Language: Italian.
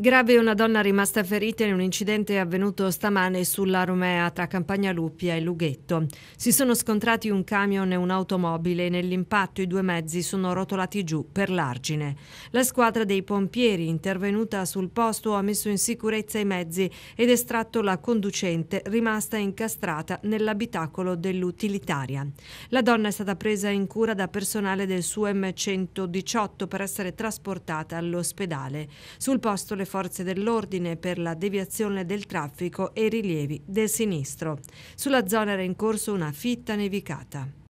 Grave una donna rimasta ferita in un incidente avvenuto stamane sulla Romea tra Campagna Luppia e Lughetto. Si sono scontrati un camion e un'automobile e nell'impatto i due mezzi sono rotolati giù per l'argine. La squadra dei pompieri intervenuta sul posto ha messo in sicurezza i mezzi ed estratto la conducente rimasta incastrata nell'abitacolo dell'utilitaria. La donna è stata presa in cura da personale del SUEM 118 per essere trasportata all'ospedale. Sul posto le forze dell'ordine per la deviazione del traffico e i rilievi del sinistro. Sulla zona era in corso una fitta nevicata.